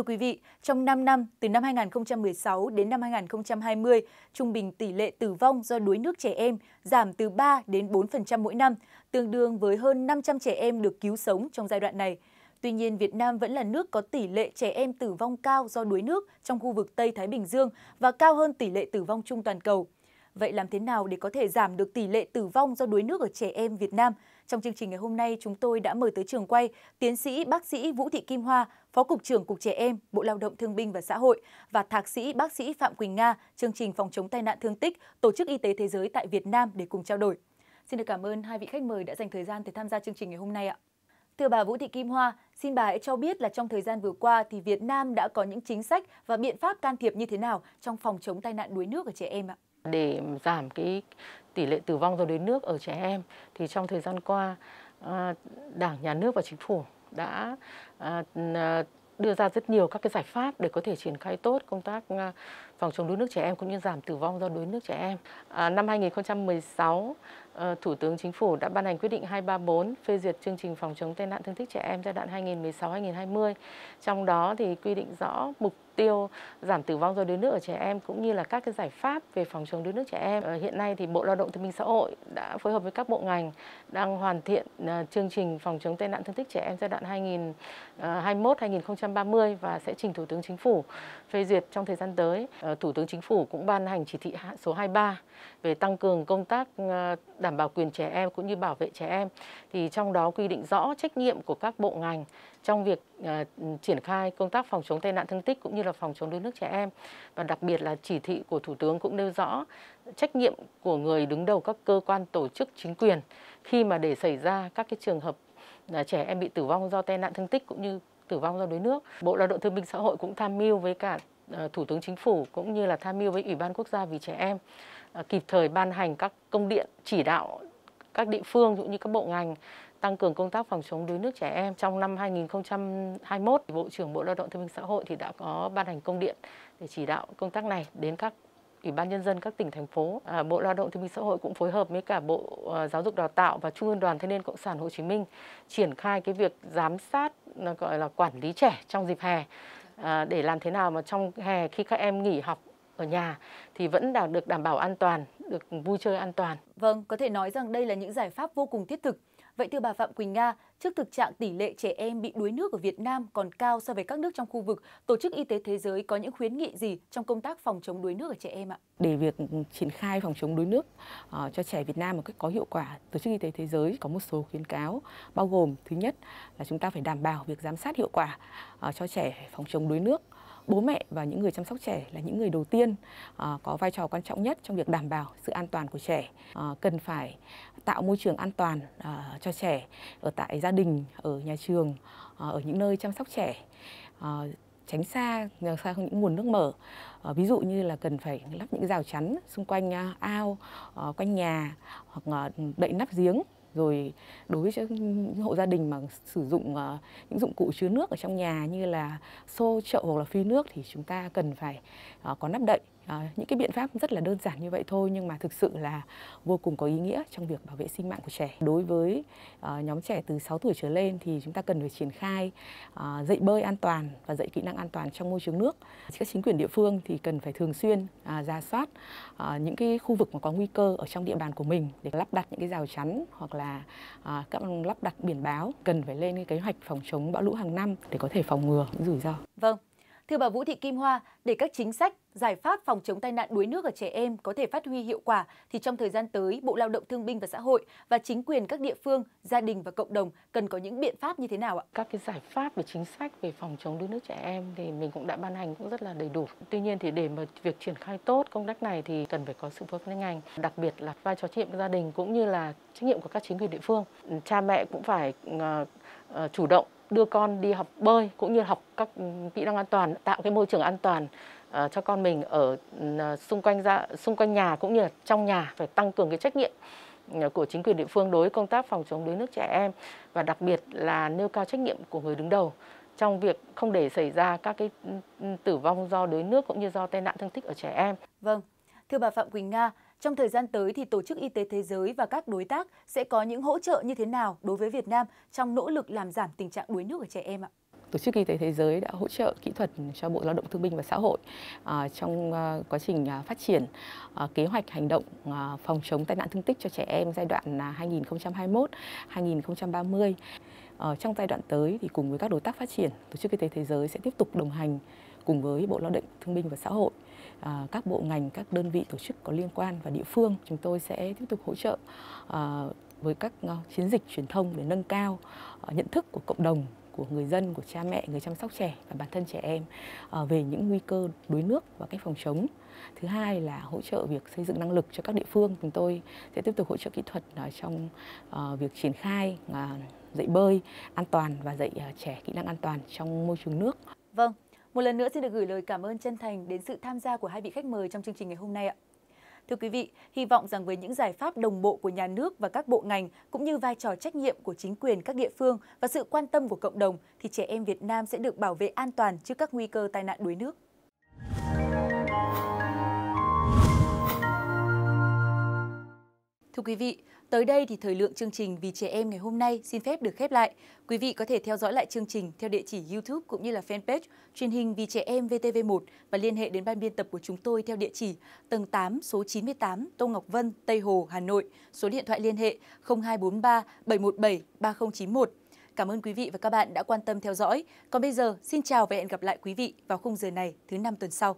Thưa quý vị, trong 5 năm, từ năm 2016 đến năm 2020, trung bình tỷ lệ tử vong do đuối nước trẻ em giảm từ 3 đến 4% mỗi năm, tương đương với hơn 500 trẻ em được cứu sống trong giai đoạn này. Tuy nhiên, Việt Nam vẫn là nước có tỷ lệ trẻ em tử vong cao do đuối nước trong khu vực Tây Thái Bình Dương và cao hơn tỷ lệ tử vong chung toàn cầu. Vậy làm thế nào để có thể giảm được tỷ lệ tử vong do đuối nước ở trẻ em Việt Nam? Trong chương trình ngày hôm nay, chúng tôi đã mời tới trường quay tiến sĩ bác sĩ Vũ Thị Kim Hoa, Phó Cục trưởng Cục Trẻ Em, Bộ Lao động Thương binh và Xã hội và Thạc sĩ bác sĩ Phạm Quỳnh Nga, chương trình phòng chống tai nạn thương tích, Tổ chức Y tế Thế giới tại Việt Nam để cùng trao đổi. Xin được cảm ơn hai vị khách mời đã dành thời gian để tham gia chương trình ngày hôm nay ạ. Thưa bà Vũ Thị Kim Hoa, xin bà hãy cho biết là trong thời gian vừa qua thì Việt Nam đã có những chính sách và biện pháp can thiệp như thế nào trong phòng chống tai nạn đuối nước ở trẻ em ạ? Để giảm cái tỷ lệ tử vong do đuối nước ở trẻ em thì trong thời gian qua ờ, Đảng, Nhà nước và Chính phủ đã ờ, đưa ra rất nhiều các cái giải pháp để có thể triển khai tốt công tác ờ, phòng chống đuối nước trẻ em cũng như giảm tử vong do đuối nước trẻ em. À, năm 2016, à, ờ, Thủ tướng Chính phủ đã ban hành quyết định 234 phê duyệt chương trình phòng chống tai nạn thương tích trẻ em giai đoạn 2016-2020. Trong đó thì quy định rõ mục tiêu giảm tử vong do đuối nước ở trẻ em cũng như là các cái giải pháp về phòng chống đuối nước trẻ em. À, hiện nay thì Bộ Lao động Thương binh Xã hội đã phối hợp với các bộ ngành đang hoàn thiện à, chương trình phòng chống tai nạn thương tích trẻ em giai đoạn 2021-2030 và sẽ trình Thủ tướng Chính phủ phê duyệt trong thời gian tới. À, Ờ, Thủ tướng Chính phủ cũng ban hành chỉ thị số 23 về tăng cường công tác ờ, đảm bảo quyền trẻ em cũng như bảo vệ trẻ em. Thì trong đó quy định rõ trách nhiệm của các bộ ngành trong việc ờ, triển khai công tác phòng chống tai nạn thương tích cũng như là phòng chống đuối nước trẻ em. Và đặc biệt là chỉ thị của Thủ tướng cũng nêu rõ trách nhiệm của người đứng đầu các cơ quan tổ chức chính quyền khi mà để xảy ra các cái trường hợp trẻ em bị tử vong do tai nạn thương tích cũng như tử vong do đuối nước. Bộ Lao động Thương binh Xã hội cũng tham mưu với cả Ờ, Thủ tướng Chính phủ cũng như là tham mưu với Ủy ban Quốc gia vì trẻ em ờ, kịp thời ban hành các công điện chỉ đạo các địa phương cũng như các bộ ngành tăng cường công tác phòng chống đuối nước trẻ em. Trong năm 2021, Bộ trưởng Bộ Lao động Thương binh Xã hội thì đã có ban hành công điện để chỉ đạo công tác này đến các Ủy ban nhân dân các tỉnh thành phố. Ờ, bộ Lao động Thương binh Xã hội cũng phối hợp với cả Bộ Giáo dục Đào tạo và Trung ương Đoàn Thanh niên Cộng sản Hồ Chí Minh triển khai cái việc giám sát gọi là quản lý trẻ trong dịp hè À, để làm thế nào mà trong hè khi các em nghỉ học ở nhà thì vẫn đã được đảm bảo an toàn, được vui chơi an toàn. Vâng, có thể nói rằng đây là những giải pháp vô cùng thiết thực Vậy thưa bà Phạm Quỳnh Nga, trước thực trạng tỷ lệ trẻ em bị đuối nước ở Việt Nam còn cao so với các nước trong khu vực, Tổ chức Y tế Thế giới có những khuyến nghị gì trong công tác phòng chống đuối nước ở trẻ em ạ? Để việc triển khai phòng chống đuối nước uh, cho trẻ Việt Nam một cách có hiệu quả, Tổ chức Y tế Thế giới có một số khuyến cáo bao gồm thứ nhất là chúng ta phải đảm bảo việc giám sát hiệu quả uh, cho trẻ phòng chống đuối nước bố mẹ và những người chăm sóc trẻ là những người đầu tiên à, có vai trò quan trọng nhất trong việc đảm bảo sự an toàn của trẻ à, cần phải tạo môi trường an toàn à, cho trẻ ở tại gia đình ở nhà trường à, ở những nơi chăm sóc trẻ à, tránh xa à, xa những nguồn nước mở à, ví dụ như là cần phải lắp những rào chắn xung quanh à, ao à, quanh nhà hoặc đậy nắp giếng rồi đối với những hộ gia đình mà sử dụng ờ, những dụng cụ chứa nước ở trong nhà như là xô chậu hoặc là phi nước thì chúng ta cần phải ờ, có nắp đậy À, những cái biện pháp rất là đơn giản như vậy thôi nhưng mà thực sự là vô cùng có ý nghĩa trong việc bảo vệ sinh mạng của trẻ. Đối với à, nhóm trẻ từ 6 tuổi trở lên thì chúng ta cần phải triển khai à, dạy bơi an toàn và dạy kỹ năng an toàn trong môi trường nước. Các chính quyền địa phương thì cần phải thường xuyên à, ra soát à, những cái khu vực mà có nguy cơ ở trong địa bàn của mình để lắp đặt những cái rào chắn hoặc là à, các lắp đặt biển báo cần phải lên cái kế hoạch phòng chống bão lũ hàng năm để có thể phòng ngừa những rủi ro. Vâng, Thưa bà Vũ Thị Kim Hoa, để các chính sách, giải pháp phòng chống tai nạn đuối nước ở trẻ em có thể phát huy hiệu quả thì trong thời gian tới, Bộ Lao động Thương binh và Xã hội và chính quyền các địa phương, gia đình và cộng đồng cần có những biện pháp như thế nào ạ? Các cái giải pháp về chính sách về phòng chống đuối nước trẻ em thì mình cũng đã ban hành cũng rất là đầy đủ. Tuy nhiên thì để mà việc triển khai tốt công tác này thì cần phải có sự phối hợp liên ngành, đặc biệt là vai trò trách nhiệm của gia đình cũng như là trách nhiệm của các chính quyền địa phương. Cha mẹ cũng phải ờ, ờ, chủ động đưa con đi học bơi cũng như học các kỹ năng an toàn tạo cái môi trường an toàn uh, cho con mình ở uh, xung quanh ra xung quanh nhà cũng như là trong nhà phải tăng cường cái trách nhiệm ờ, của chính quyền địa phương đối với công tác phòng chống đuối nước trẻ em và đặc biệt là nêu cao trách nhiệm của người đứng đầu trong việc không để xảy ra các cái ừ, ừ, tử vong do đuối nước cũng như do tai nạn thương tích ở trẻ em. Vâng, thưa bà Phạm Quỳnh Nga, trong thời gian tới thì Tổ chức Y tế Thế giới và các đối tác sẽ có những hỗ trợ như thế nào đối với Việt Nam trong nỗ lực làm giảm tình trạng đuối nước ở trẻ em ạ? Tổ chức Y tế Thế giới đã hỗ trợ kỹ thuật cho Bộ Lao động Thương binh và Xã hội à, trong à, quá trình à, phát triển kế hoạch hành động phòng chống tai nạn thương tích cho trẻ em giai đoạn 2021-2030. À, ờ, trong giai đoạn tới thì cùng với các đối tác phát triển, Tổ chức Y tế Thế giới sẽ tiếp tục đồng hành cùng với Bộ Lao động Thương binh và Xã hội À, các bộ ngành, các đơn vị tổ chức có liên quan và địa phương chúng tôi sẽ tiếp tục hỗ trợ à, với các à, chiến dịch truyền thông để nâng cao nhận thức của cộng đồng của người dân, của cha mẹ, người chăm sóc trẻ và bản thân trẻ em về những nguy cơ đuối nước và cách phòng chống. Thứ hai là hỗ trợ việc xây dựng năng lực cho các địa phương. Chúng tôi sẽ tiếp tục hỗ trợ kỹ thuật trong việc triển khai dạy bơi an toàn và dạy trẻ kỹ năng an toàn trong môi trường nước. Vâng, một lần nữa xin được gửi lời cảm ơn chân thành đến sự tham gia của hai vị khách mời trong chương trình ngày hôm nay ạ. Thưa quý vị, hy vọng rằng với những giải pháp đồng bộ của nhà nước và các bộ ngành cũng như vai trò trách nhiệm của chính quyền các địa phương và sự quan tâm của cộng đồng thì trẻ em Việt Nam sẽ được bảo vệ an toàn trước các nguy cơ tai nạn đuối nước. Thưa quý vị, Tới đây thì thời lượng chương trình Vì Trẻ Em ngày hôm nay xin phép được khép lại. Quý vị có thể theo dõi lại chương trình theo địa chỉ YouTube cũng như là fanpage truyền hình Vì Trẻ Em VTV1 và liên hệ đến ban biên tập của chúng tôi theo địa chỉ tầng 8 số 98 Tô Ngọc Vân, Tây Hồ, Hà Nội. Số điện thoại liên hệ 0243 717 3091. Cảm ơn quý vị và các bạn đã quan tâm theo dõi. Còn bây giờ, xin chào và hẹn gặp lại quý vị vào khung giờ này thứ năm tuần sau.